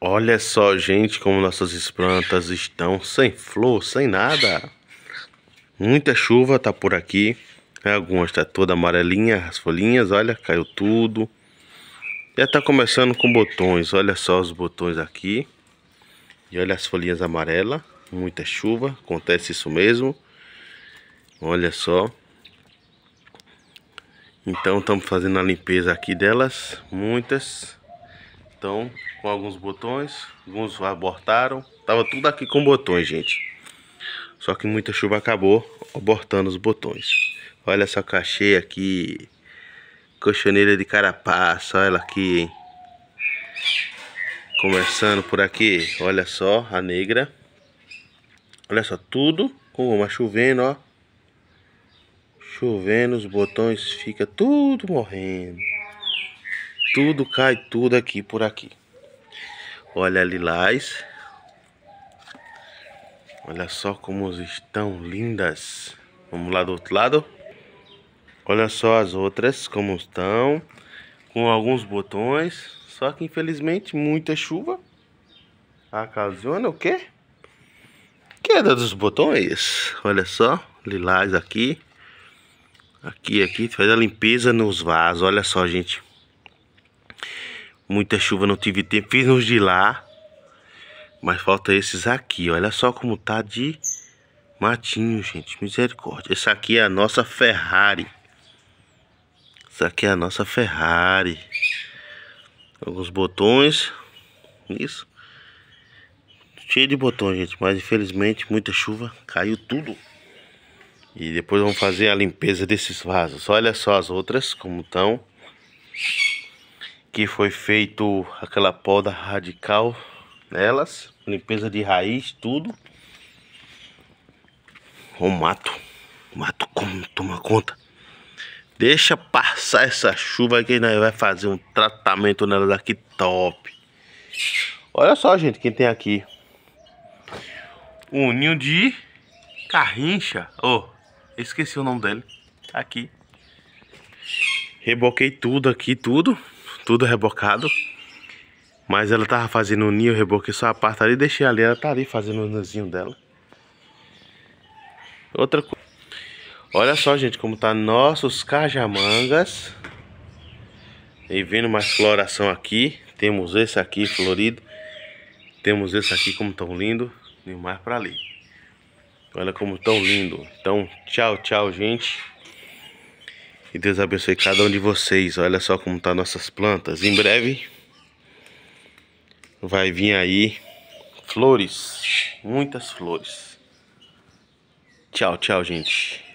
Olha só, gente, como nossas plantas estão sem flor, sem nada. Muita chuva tá por aqui. Algumas tá toda amarelinha, as folhinhas, olha, caiu tudo. Já tá começando com botões, olha só os botões aqui. E olha as folhinhas amarelas, muita chuva, acontece isso mesmo. Olha só. Então estamos fazendo a limpeza aqui delas, muitas. Então, com alguns botões, alguns abortaram. Tava tudo aqui com botões, gente. Só que muita chuva acabou abortando os botões. Olha essa cacheia aqui. Cochoneira de carapaça, olha ela aqui, hein? Começando por aqui, olha só, a negra. Olha só, tudo com uma chovendo, ó. Chovendo, os botões fica tudo morrendo tudo, cai tudo aqui por aqui. Olha lilás. Olha só como estão lindas. Vamos lá do outro lado. Olha só as outras como estão. Com alguns botões. Só que infelizmente muita chuva. Ocasiona o quê? Queda dos botões. Olha só. Lilás aqui. Aqui, aqui. Faz a limpeza nos vasos. Olha só, gente. Muita chuva, não tive tempo. Fiz uns de lá. Mas falta esses aqui. Olha só como tá de matinho, gente. Misericórdia. Essa aqui é a nossa Ferrari. Essa aqui é a nossa Ferrari. Alguns botões. Isso. Cheio de botões, gente. Mas infelizmente muita chuva. Caiu tudo. E depois vamos fazer a limpeza desses vasos. Olha só as outras como estão que foi feito aquela poda radical nelas, limpeza de raiz, tudo. O mato, o mato como toma conta. Deixa passar essa chuva que gente vai fazer um tratamento nelas aqui top. Olha só, gente, quem tem aqui. Um ninho de carrincha. Oh, esqueci o nome dele. Tá aqui. Reboquei tudo aqui, tudo tudo rebocado. Mas ela tava fazendo um ninho, reboquei só a parte ali, deixei ali, ela tá ali fazendo o um dela. Outra coisa. Olha só, gente, como tá nossos cajamangas. E vendo mais floração aqui. Temos esse aqui florido. Temos esse aqui como tão lindo. E mais pra ali. Olha como tão lindo. Então, tchau, tchau, gente. Que Deus abençoe cada um de vocês. Olha só como tá nossas plantas. Em breve vai vir aí flores, muitas flores. Tchau, tchau, gente.